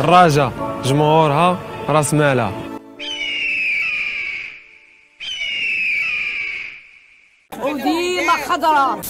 الراجا جمهورها راس مالها وديما خضراء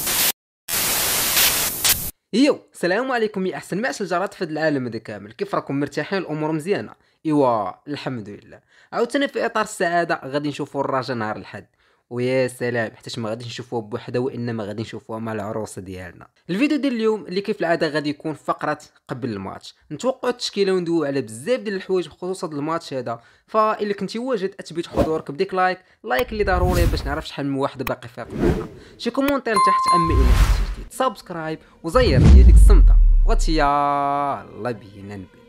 يو السلام عليكم يا احسن ما شجرات في العالم هذا كامل كيف راكم مرتاحين الامور مزيانه ايوا الحمد لله عاوتاني في اطار السعاده غادي نشوفوا الراجا نهار الحد ويا سلام حتى ما غاديش نشوفوها بوحده وانما غادي نشوفوها مع العروسه ديالنا الفيديو ديال اليوم اللي كيف العاده غادي يكون فقره قبل الماتش نتوقع التشكيله وندويو على بزاف ديال الحوايج بخصوص هذا الماتش هذا فالا كنتي واجد اثبت حضورك بديك لايك لايك اللي ضروري باش نعرف شحال من واحد باقي فايق معنا شي كومونتير تحت اما الى سبسكرايب وزير لي ديك الصمته وغاتي الله بينا نبدا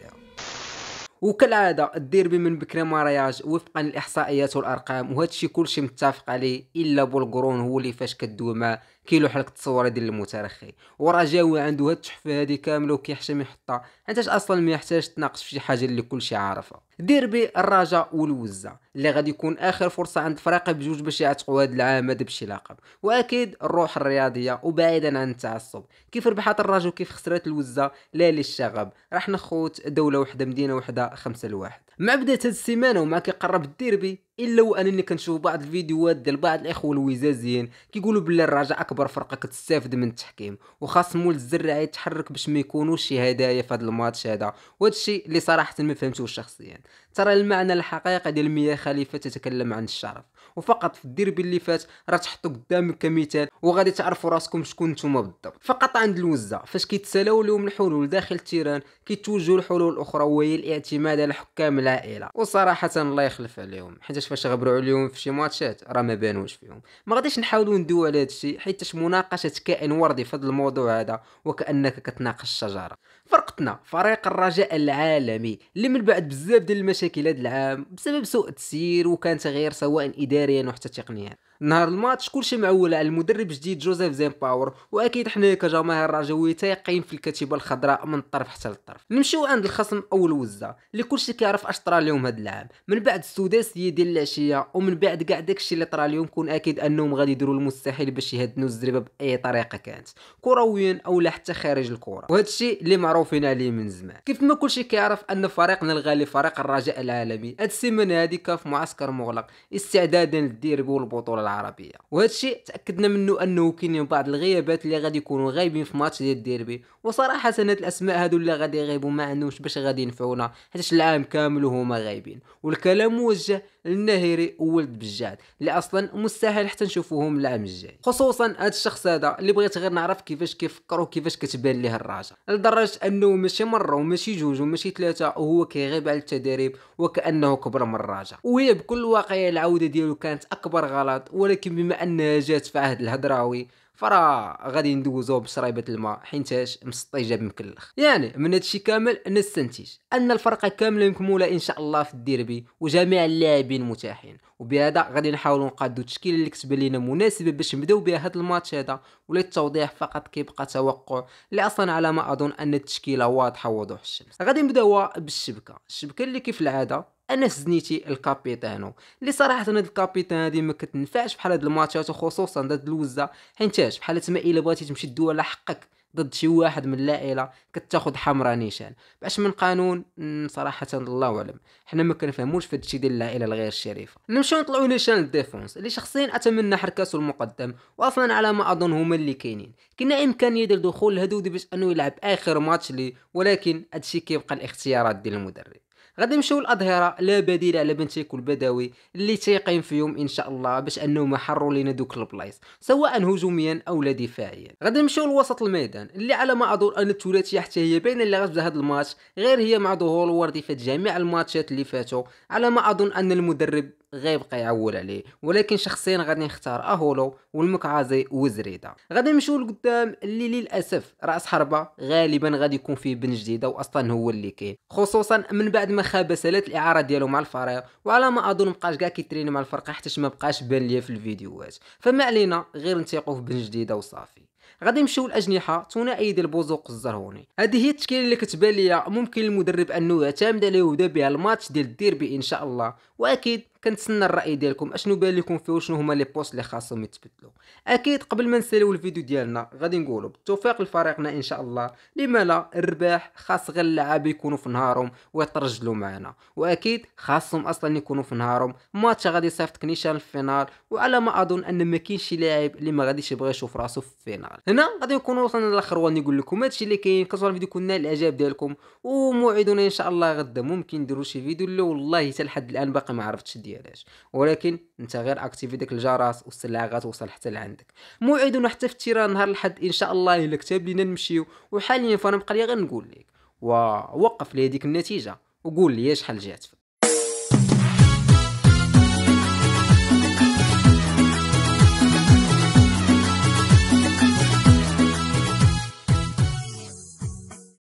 وكالعاده الديربي من بكري مارياج وفقا للاحصائيات والارقام وهذا الشيء كلشي متفق عليه الا بولغرون هو اللي فاش كدوي معاه كيلو حلقه التصوير ديال المترخي وراه جاوي عنده هاد التحفه هادي كامله وكيحشم يحطها حيت اصلا ما يحتاج تناقش في شي حاجه اللي كلشي عارفها ديربي الرجاء والوزه اللي غادي يكون اخر فرصه عند فريقي بجوج باش يعتقوا هاد العام هذا بشي لقب واكيد الروح الرياضيه وبعيدا عن التعصب كيف ربحات الرجاء وكيف خسرات الوزه لا للشغب راح نخوت دوله وحده مدينه وحده خمسة لواحد مع بداية هاد السيمانة ومع كيقرب الديربي الا وانني كنشوف بعض الفيديوهات ديال بعض الاخوه الوزازيين كيقولوا بلي الرجاء اكبر فرقه كتستافد من التحكيم وخاص مول الزرع يتحرك باش ما يكونوش شي هدايا في هذا الماتش هذا وهذا الشيء اللي صراحه ما فهمتوش شخصيا ترى المعنى الحقيقي ديال ميا خليفه تتكلم عن الشرف وفقط في الديربي اللي فات راه تحطوا قدامك كمثال وغادي تعرفوا راسكم شكون نتوما بالضبط فقط عند الوزة فاش كيتسالاو لهم الحلول داخل التيران كيتوجهوا لحلول اخرى وهي الاعتماد على حكام العائله وصراحه الله يخلف عليهم حيت فاش غبروا عليهم في شي ماتشات راه ما بانوش فيهم ما غاديش نحاولوا ندويو على هذا الشيء حيت مناقشه كائن وردي في هذا الموضوع هذا وكانك كتناقش الشجره فرقتنا فريق الرجاء العالمي اللي من بعد بزاف ديال المشاكل هذا العام بسبب سوء التسيير وكان تغيير سواء اداريا وحتى تقنيا نهار الماتش كلشي معول على المدرب الجديد جوزيف زين باور واكيد حنا كجماهير الرجويه تايقين في الكتيبه الخضراء من الطرف حتى للطرف نمشيو عند الخصم اول وزه اللي كلشي كيعرف اش طرا اليوم هاد العام من بعد السداسيه ديال العشيه ومن بعد كاع داكشي اللي طرا اليوم كون اكيد انهم غادي يديروا المستحيل باش يهدنوا الزريبه باي طريقه كانت كرويا او حتى خارج الكره وهذا الشيء اللي معروفين عليه من زمان كيف ما كلشي كيعرف ان فريقنا الغالي فريق الرجاء العالمي هاد السيمانه هذه كان في معسكر مغلق استعدادا للديربي والبطوله العربيه وهذا الشيء تاكدنا منه انه كاينين بعض الغيابات اللي غادي يكونوا غايبين في ماتش ديال الديربي وصراحه سنه الاسماء هذو اللي غادي يغيبوا ما عندهمش باش غادي ينفعونا حيت العام كامل وهما غايبين والكلام موجه النهيري وولد بجاد اللي اصلا مستحيل حتى نشوفوهم العام الجاي خصوصا هذا الشخص هذا اللي بغيت غير نعرف كيفاش كيفكر وكيفاش كتبان ليه الراجل لدرجه انه ماشي مره وماشي جوج وماشي ثلاثه وهو كيغيب على التدريب وكانه كبر من الراجل وهي بكل واقعيه العوده ديالو كانت اكبر غلط ولكن بما انها جات في عهد الهضراوي فرا غادي ندوزو بشرايبة الماء حيتاش مسطيجه بمكلخ يعني من هادشي كامل نستنتج ان الفرقه كامله مكموله ان شاء الله في الديربي وجميع اللاعبين متاحين وبهذا غادي نحاولوا نقادوا التشكيله اللي كتبان لينا مناسبه باش نبداو بها هاد الماتش هذا وللتوضيح فقط كيبقى توقع اللي اصلا على ما اظن ان التشكيله واضحه وضوح الشمس غادي نبداو بالشبكه الشبكه اللي كيف العاده انا سنيتي الكابيتانو اللي صراحه هاد الكابيتان هادي ما كتنفعش بحال هاد الماتشات وخصوصا ضد الوزه حيتاش بحال تما الا بغيتي تمشي الدول على حقك ضد شي واحد من العائله كتاخذ حمراء نيشان باش من قانون صراحه الله اعلم حنا ما كنفهموش في هادشي ديال العائله الغير شريفه نمشيو نطلعو نيشان للديفونس اللي شخصيا اتمنى حركاته المقدم واصلا على ما اظن هما اللي كاينين كنا امكانيه ديال دخول الهدودي باش انه يلعب اخر ماتش لي ولكن هادشي كيبقى الاختيارات ديال المدرب غادي نمشيو للاظهره لا بديل على بنتيك البدوي اللي تيقيم فيهم ان شاء الله باش انهم حروا لنا دوك البلايص سواء هجوميا او لا دفاعيا غادي نمشيو لوسط الميدان اللي على ما اظن ان الثلاثيه حتى هي باينه اللي غتبدا هذا الماتش غير هي مع ظهور وردي في جميع الماتشات اللي فاتوا على ما اظن ان المدرب غيبقى يعول عليه ولكن شخصيا غادي نختار اهولو والمكعازي وزريده غادي نمشيو لقدام اللي للاسف راس حربه غالبا غادي يكون فيه بن جديده واصلا هو اللي كاين خصوصا من بعد ما خاب سالات الاعاره ديالو مع الفريق وعلى ما اظن مبقاش كاع كيتريني مع الفرقه حتى ما بقاش بان ليا في الفيديوهات فما علينا غير نثيقوا في بن جديده وصافي غادي نمشيو للاجنحه ثنائي ديال بوزوق الزرهوني هذه هي التشكيله اللي كتبان ليا ممكن المدرب انه يعتمد عليه ودا بها الماتش ديال الديربي ان شاء الله واكيد كنتسنى الراي ديالكم اشنو بان لكم فيه وشنو هما لي بوست اللي خاصهم يتبدلوا اكيد قبل ما نساليو الفيديو ديالنا غادي نقولوا بالتوفيق لفريقنا ان شاء الله لما لا الرباح خاص غير اللعاب يكونوا في نهارهم ويترجلوا معنا واكيد خاصهم اصلا يكونوا في نهارهم ماتش غادي يصيفطك نيشان الفينال وعلى ما اظن ان ما كاينش شي لاعب اللي ما غاديش يبغى يشوف راسو في الفينال هنا غادي نكون وصلنا لاخر نقول لكم هادشي اللي كاين كنتمنى الفيديو يكون نال الاعجاب ديالكم وموعدنا ان شاء الله غدا ممكن نديروا شي فيديو اللي والله حتى لحد الان باقي ما عرفتش ديال ديالهاش ولكن انت غير اكتيفي داك الجرس والسلعه غتوصل حتى لعندك موعدنا حتى في التيران نهار الاحد ان شاء الله الا كتاب لينا نمشيو وحاليا فانا بقى لي غير نقول لك ووقف لي هذيك النتيجه وقول لي شحال جات